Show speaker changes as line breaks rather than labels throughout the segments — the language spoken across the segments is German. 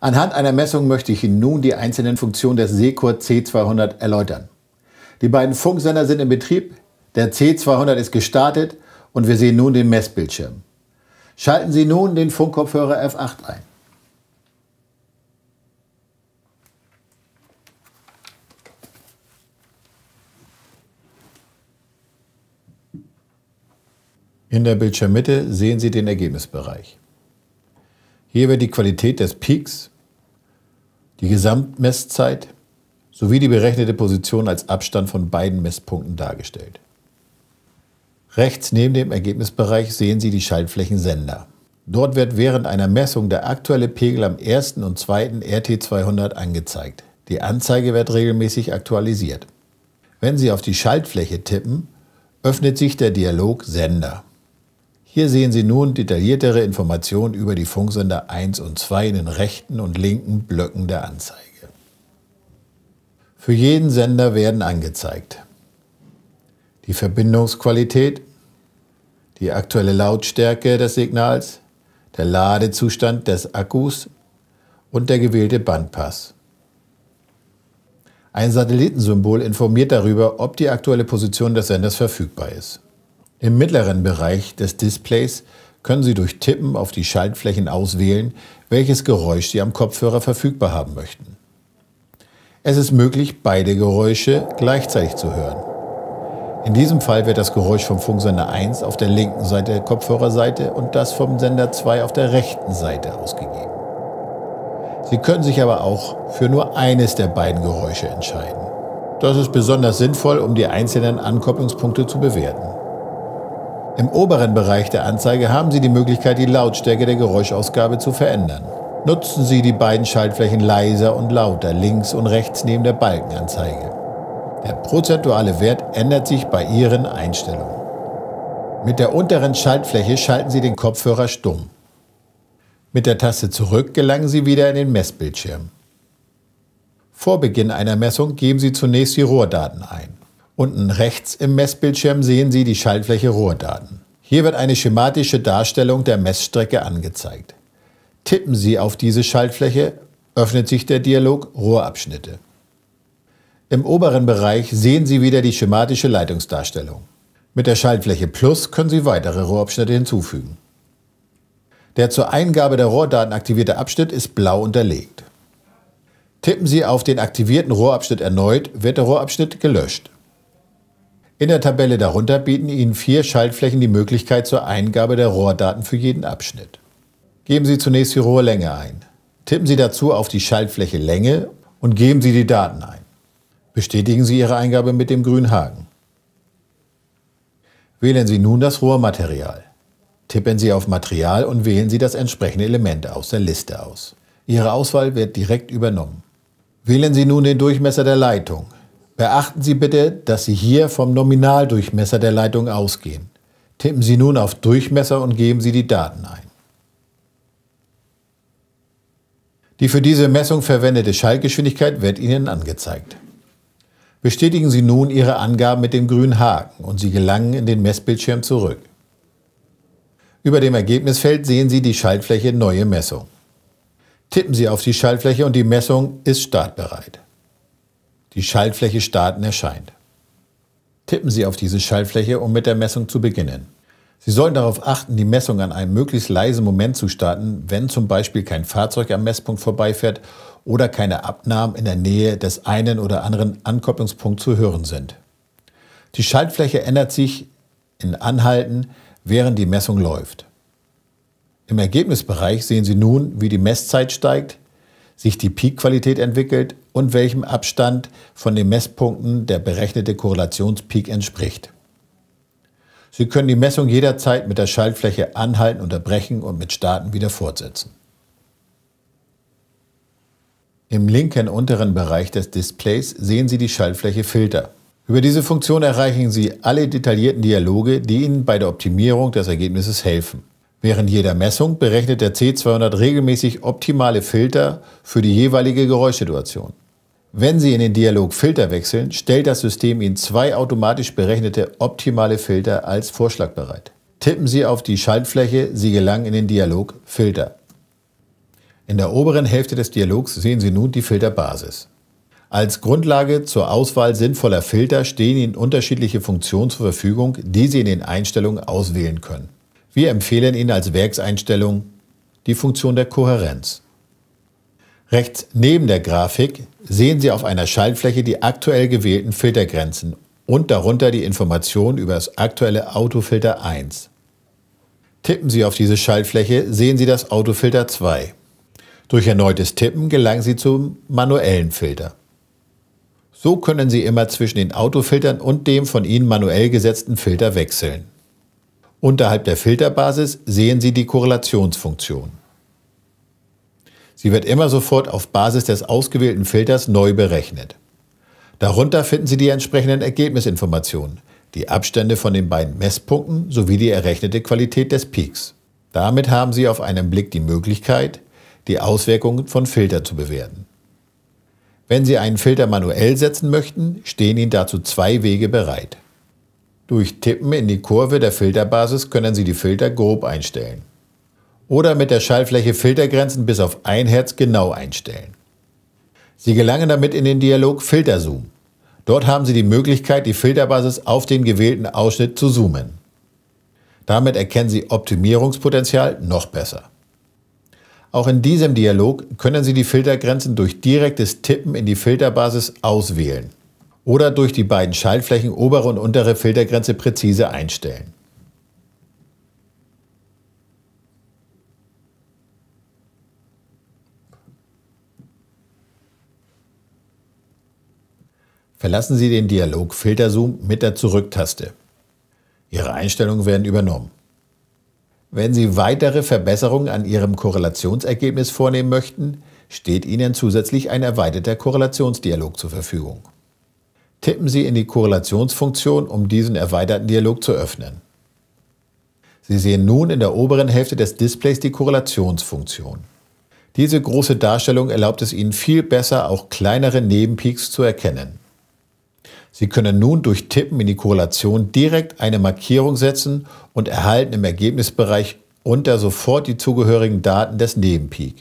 Anhand einer Messung möchte ich Ihnen nun die einzelnen Funktionen des Secur C200 erläutern. Die beiden Funksender sind in Betrieb, der C200 ist gestartet und wir sehen nun den Messbildschirm. Schalten Sie nun den Funkkopfhörer F8 ein. In der Bildschirmmitte sehen Sie den Ergebnisbereich. Hier wird die Qualität des Peaks die Gesamtmesszeit sowie die berechnete Position als Abstand von beiden Messpunkten dargestellt. Rechts neben dem Ergebnisbereich sehen Sie die Schaltflächensender. Dort wird während einer Messung der aktuelle Pegel am ersten und zweiten RT200 angezeigt. Die Anzeige wird regelmäßig aktualisiert. Wenn Sie auf die Schaltfläche tippen, öffnet sich der Dialog Sender. Hier sehen Sie nun detailliertere Informationen über die Funksender 1 und 2 in den rechten und linken Blöcken der Anzeige. Für jeden Sender werden angezeigt die Verbindungsqualität, die aktuelle Lautstärke des Signals, der Ladezustand des Akkus und der gewählte Bandpass. Ein Satellitensymbol informiert darüber, ob die aktuelle Position des Senders verfügbar ist. Im mittleren Bereich des Displays können Sie durch Tippen auf die Schaltflächen auswählen, welches Geräusch Sie am Kopfhörer verfügbar haben möchten. Es ist möglich, beide Geräusche gleichzeitig zu hören. In diesem Fall wird das Geräusch vom Funksender 1 auf der linken Seite der Kopfhörerseite und das vom Sender 2 auf der rechten Seite ausgegeben. Sie können sich aber auch für nur eines der beiden Geräusche entscheiden. Das ist besonders sinnvoll, um die einzelnen Ankopplungspunkte zu bewerten. Im oberen Bereich der Anzeige haben Sie die Möglichkeit, die Lautstärke der Geräuschausgabe zu verändern. Nutzen Sie die beiden Schaltflächen leiser und lauter links und rechts neben der Balkenanzeige. Der prozentuale Wert ändert sich bei Ihren Einstellungen. Mit der unteren Schaltfläche schalten Sie den Kopfhörer stumm. Mit der Taste Zurück gelangen Sie wieder in den Messbildschirm. Vor Beginn einer Messung geben Sie zunächst die Rohrdaten ein. Unten rechts im Messbildschirm sehen Sie die Schaltfläche Rohrdaten. Hier wird eine schematische Darstellung der Messstrecke angezeigt. Tippen Sie auf diese Schaltfläche, öffnet sich der Dialog Rohrabschnitte. Im oberen Bereich sehen Sie wieder die schematische Leitungsdarstellung. Mit der Schaltfläche Plus können Sie weitere Rohrabschnitte hinzufügen. Der zur Eingabe der Rohrdaten aktivierte Abschnitt ist blau unterlegt. Tippen Sie auf den aktivierten Rohrabschnitt erneut, wird der Rohrabschnitt gelöscht. In der Tabelle darunter bieten Ihnen vier Schaltflächen die Möglichkeit zur Eingabe der Rohrdaten für jeden Abschnitt. Geben Sie zunächst die Rohrlänge ein. Tippen Sie dazu auf die Schaltfläche Länge und geben Sie die Daten ein. Bestätigen Sie Ihre Eingabe mit dem grünen Haken. Wählen Sie nun das Rohrmaterial. Tippen Sie auf Material und wählen Sie das entsprechende Element aus der Liste aus. Ihre Auswahl wird direkt übernommen. Wählen Sie nun den Durchmesser der Leitung. Beachten Sie bitte, dass Sie hier vom Nominaldurchmesser der Leitung ausgehen. Tippen Sie nun auf Durchmesser und geben Sie die Daten ein. Die für diese Messung verwendete Schaltgeschwindigkeit wird Ihnen angezeigt. Bestätigen Sie nun Ihre Angaben mit dem grünen Haken und Sie gelangen in den Messbildschirm zurück. Über dem Ergebnisfeld sehen Sie die Schaltfläche Neue Messung. Tippen Sie auf die Schaltfläche und die Messung ist startbereit. Die Schaltfläche Starten erscheint. Tippen Sie auf diese Schaltfläche, um mit der Messung zu beginnen. Sie sollten darauf achten, die Messung an einem möglichst leisen Moment zu starten, wenn zum Beispiel kein Fahrzeug am Messpunkt vorbeifährt oder keine Abnahmen in der Nähe des einen oder anderen Ankopplungspunkts zu hören sind. Die Schaltfläche ändert sich in Anhalten, während die Messung läuft. Im Ergebnisbereich sehen Sie nun, wie die Messzeit steigt, sich die Peakqualität entwickelt und welchem Abstand von den Messpunkten der berechnete Korrelationspeak entspricht. Sie können die Messung jederzeit mit der Schaltfläche anhalten, unterbrechen und mit Starten wieder fortsetzen. Im linken unteren Bereich des Displays sehen Sie die Schaltfläche Filter. Über diese Funktion erreichen Sie alle detaillierten Dialoge, die Ihnen bei der Optimierung des Ergebnisses helfen. Während jeder Messung berechnet der C200 regelmäßig optimale Filter für die jeweilige Geräuschsituation. Wenn Sie in den Dialog Filter wechseln, stellt das System Ihnen zwei automatisch berechnete optimale Filter als Vorschlag bereit. Tippen Sie auf die Schaltfläche, Sie gelangen in den Dialog Filter. In der oberen Hälfte des Dialogs sehen Sie nun die Filterbasis. Als Grundlage zur Auswahl sinnvoller Filter stehen Ihnen unterschiedliche Funktionen zur Verfügung, die Sie in den Einstellungen auswählen können. Wir empfehlen Ihnen als Werkseinstellung die Funktion der Kohärenz. Rechts neben der Grafik sehen Sie auf einer Schaltfläche die aktuell gewählten Filtergrenzen und darunter die Information über das aktuelle Autofilter 1. Tippen Sie auf diese Schaltfläche, sehen Sie das Autofilter 2. Durch erneutes Tippen gelangen Sie zum manuellen Filter. So können Sie immer zwischen den Autofiltern und dem von Ihnen manuell gesetzten Filter wechseln. Unterhalb der Filterbasis sehen Sie die Korrelationsfunktion. Sie wird immer sofort auf Basis des ausgewählten Filters neu berechnet. Darunter finden Sie die entsprechenden Ergebnisinformationen, die Abstände von den beiden Messpunkten sowie die errechnete Qualität des Peaks. Damit haben Sie auf einen Blick die Möglichkeit, die Auswirkungen von Filtern zu bewerten. Wenn Sie einen Filter manuell setzen möchten, stehen Ihnen dazu zwei Wege bereit. Durch Tippen in die Kurve der Filterbasis können Sie die Filter grob einstellen. Oder mit der Schallfläche Filtergrenzen bis auf 1 Hertz genau einstellen. Sie gelangen damit in den Dialog Filterzoom. Dort haben Sie die Möglichkeit, die Filterbasis auf den gewählten Ausschnitt zu zoomen. Damit erkennen Sie Optimierungspotenzial noch besser. Auch in diesem Dialog können Sie die Filtergrenzen durch direktes Tippen in die Filterbasis auswählen oder durch die beiden Schaltflächen obere und untere Filtergrenze präzise einstellen. Verlassen Sie den Dialog Filterzoom mit der Zurücktaste. Ihre Einstellungen werden übernommen. Wenn Sie weitere Verbesserungen an Ihrem Korrelationsergebnis vornehmen möchten, steht Ihnen zusätzlich ein erweiterter Korrelationsdialog zur Verfügung. Tippen Sie in die Korrelationsfunktion, um diesen erweiterten Dialog zu öffnen. Sie sehen nun in der oberen Hälfte des Displays die Korrelationsfunktion. Diese große Darstellung erlaubt es Ihnen viel besser, auch kleinere Nebenpeaks zu erkennen. Sie können nun durch Tippen in die Korrelation direkt eine Markierung setzen und erhalten im Ergebnisbereich unter sofort die zugehörigen Daten des Nebenpeak.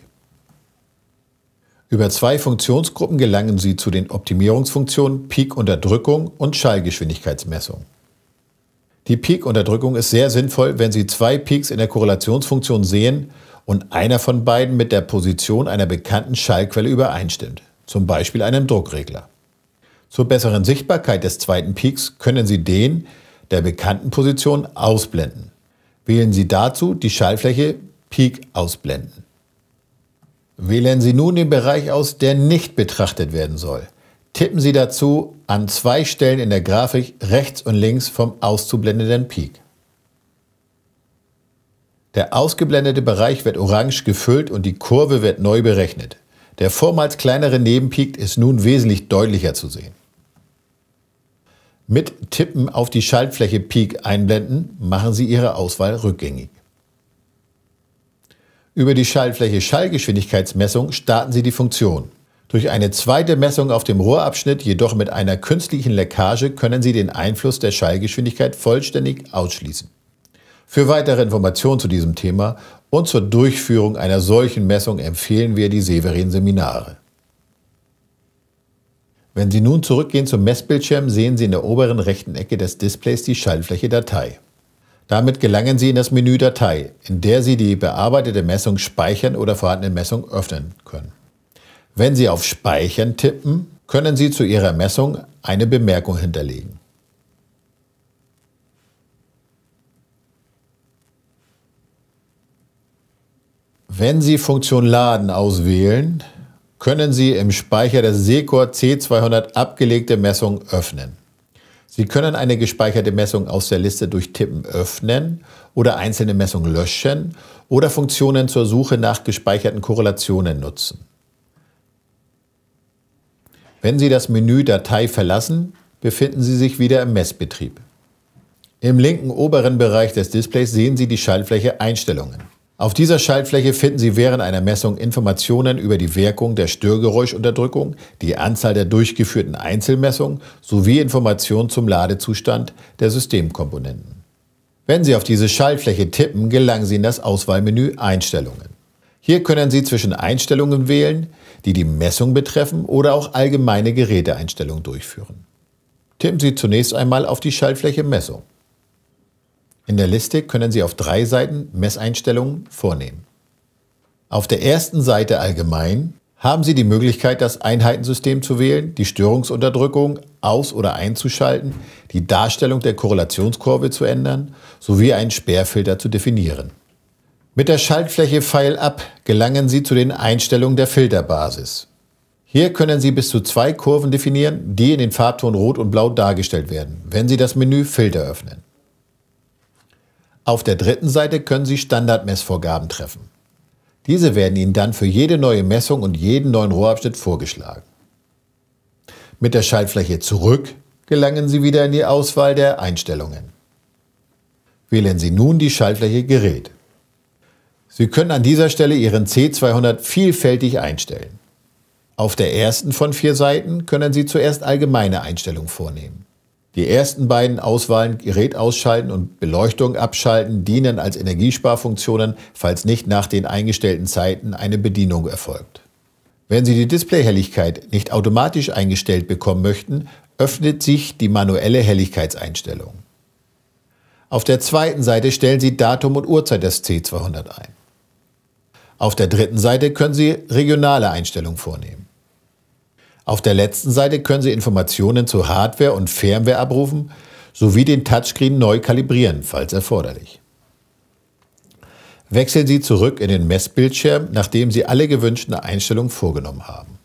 Über zwei Funktionsgruppen gelangen sie zu den Optimierungsfunktionen Peak-Unterdrückung und Schallgeschwindigkeitsmessung. Die Peak-Unterdrückung ist sehr sinnvoll, wenn Sie zwei Peaks in der Korrelationsfunktion sehen und einer von beiden mit der Position einer bekannten Schallquelle übereinstimmt, zum Beispiel einem Druckregler. Zur besseren Sichtbarkeit des zweiten Peaks können Sie den der bekannten Position ausblenden. Wählen Sie dazu die Schallfläche Peak ausblenden. Wählen Sie nun den Bereich aus, der nicht betrachtet werden soll. Tippen Sie dazu an zwei Stellen in der Grafik rechts und links vom auszublendenden Peak. Der ausgeblendete Bereich wird orange gefüllt und die Kurve wird neu berechnet. Der vormals kleinere Nebenpeak ist nun wesentlich deutlicher zu sehen. Mit Tippen auf die Schaltfläche Peak einblenden machen Sie Ihre Auswahl rückgängig. Über die Schallfläche Schallgeschwindigkeitsmessung starten Sie die Funktion. Durch eine zweite Messung auf dem Rohrabschnitt, jedoch mit einer künstlichen Leckage, können Sie den Einfluss der Schallgeschwindigkeit vollständig ausschließen. Für weitere Informationen zu diesem Thema und zur Durchführung einer solchen Messung empfehlen wir die Severin-Seminare. Wenn Sie nun zurückgehen zum Messbildschirm, sehen Sie in der oberen rechten Ecke des Displays die Schallfläche Datei. Damit gelangen Sie in das Menü Datei, in der Sie die bearbeitete Messung speichern oder vorhandene Messung öffnen können. Wenn Sie auf Speichern tippen, können Sie zu Ihrer Messung eine Bemerkung hinterlegen. Wenn Sie Funktion Laden auswählen, können Sie im Speicher der Secor C200 abgelegte Messung öffnen. Sie können eine gespeicherte Messung aus der Liste durch Tippen öffnen oder einzelne Messungen löschen oder Funktionen zur Suche nach gespeicherten Korrelationen nutzen. Wenn Sie das Menü Datei verlassen, befinden Sie sich wieder im Messbetrieb. Im linken oberen Bereich des Displays sehen Sie die Schaltfläche Einstellungen. Auf dieser Schaltfläche finden Sie während einer Messung Informationen über die Wirkung der Störgeräuschunterdrückung, die Anzahl der durchgeführten Einzelmessungen sowie Informationen zum Ladezustand der Systemkomponenten. Wenn Sie auf diese Schaltfläche tippen, gelangen Sie in das Auswahlmenü Einstellungen. Hier können Sie zwischen Einstellungen wählen, die die Messung betreffen oder auch allgemeine Geräteeinstellungen durchführen. Tippen Sie zunächst einmal auf die Schaltfläche Messung. In der Liste können Sie auf drei Seiten Messeinstellungen vornehmen. Auf der ersten Seite Allgemein haben Sie die Möglichkeit, das Einheitensystem zu wählen, die Störungsunterdrückung aus- oder einzuschalten, die Darstellung der Korrelationskurve zu ändern sowie einen Sperrfilter zu definieren. Mit der Schaltfläche Pfeil ab gelangen Sie zu den Einstellungen der Filterbasis. Hier können Sie bis zu zwei Kurven definieren, die in den Farbton Rot und Blau dargestellt werden, wenn Sie das Menü Filter öffnen. Auf der dritten Seite können Sie Standardmessvorgaben treffen. Diese werden Ihnen dann für jede neue Messung und jeden neuen Rohrabschnitt vorgeschlagen. Mit der Schaltfläche Zurück gelangen Sie wieder in die Auswahl der Einstellungen. Wählen Sie nun die Schaltfläche Gerät. Sie können an dieser Stelle Ihren C200 vielfältig einstellen. Auf der ersten von vier Seiten können Sie zuerst allgemeine Einstellungen vornehmen. Die ersten beiden Auswahlen Gerät ausschalten und Beleuchtung abschalten dienen als Energiesparfunktionen, falls nicht nach den eingestellten Zeiten eine Bedienung erfolgt. Wenn Sie die Displayhelligkeit nicht automatisch eingestellt bekommen möchten, öffnet sich die manuelle Helligkeitseinstellung. Auf der zweiten Seite stellen Sie Datum und Uhrzeit des C200 ein. Auf der dritten Seite können Sie regionale Einstellungen vornehmen. Auf der letzten Seite können Sie Informationen zu Hardware und Firmware abrufen sowie den Touchscreen neu kalibrieren, falls erforderlich. Wechseln Sie zurück in den Messbildschirm, nachdem Sie alle gewünschten Einstellungen vorgenommen haben.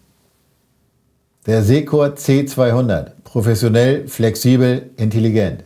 Der Secor C200. Professionell, flexibel, intelligent.